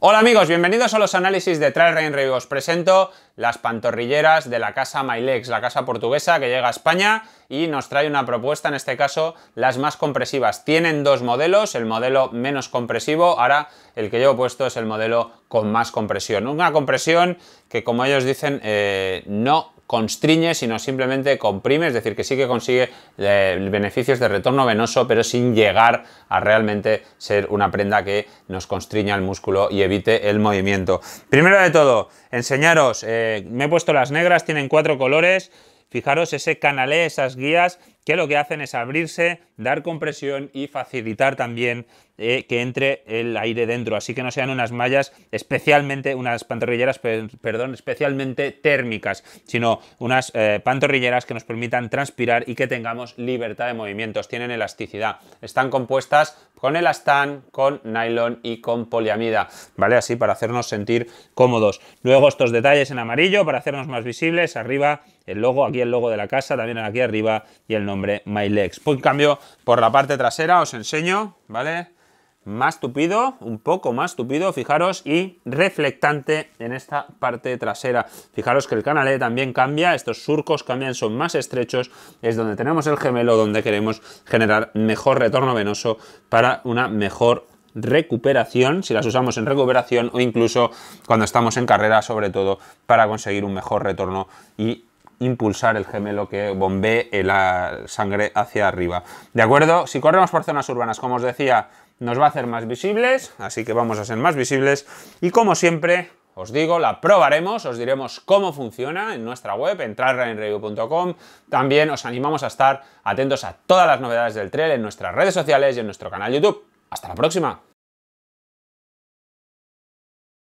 Hola amigos, bienvenidos a los análisis de Trail Rain Os presento las pantorrilleras de la casa Mylex, la casa portuguesa que llega a España y nos trae una propuesta, en este caso las más compresivas. Tienen dos modelos, el modelo menos compresivo, ahora el que yo he puesto es el modelo con más compresión. Una compresión que como ellos dicen eh, no constriñe, sino simplemente comprime, es decir, que sí que consigue eh, beneficios de retorno venoso, pero sin llegar a realmente ser una prenda que nos constriña el músculo y evite el movimiento. Primero de todo, enseñaros, eh, me he puesto las negras, tienen cuatro colores, fijaros ese canalé, esas guías que lo que hacen es abrirse, dar compresión y facilitar también eh, que entre el aire dentro. Así que no sean unas mallas especialmente, unas pantorrilleras, perdón, especialmente térmicas, sino unas eh, pantorrilleras que nos permitan transpirar y que tengamos libertad de movimientos. Tienen elasticidad. Están compuestas con elastán, con nylon y con poliamida, ¿vale? Así para hacernos sentir cómodos. Luego estos detalles en amarillo para hacernos más visibles. Arriba el logo, aquí el logo de la casa, también aquí arriba y el nombre nombre My Por cambio, por la parte trasera os enseño, ¿vale? Más tupido, un poco más tupido, fijaros, y reflectante en esta parte trasera. Fijaros que el canalé también cambia, estos surcos cambian, son más estrechos, es donde tenemos el gemelo, donde queremos generar mejor retorno venoso para una mejor recuperación, si las usamos en recuperación o incluso cuando estamos en carrera, sobre todo para conseguir un mejor retorno y impulsar el gemelo que bombee la sangre hacia arriba. ¿De acuerdo? Si corremos por zonas urbanas, como os decía, nos va a hacer más visibles, así que vamos a ser más visibles. Y como siempre, os digo, la probaremos, os diremos cómo funciona en nuestra web, entrar en También os animamos a estar atentos a todas las novedades del trail en nuestras redes sociales y en nuestro canal YouTube. ¡Hasta la próxima!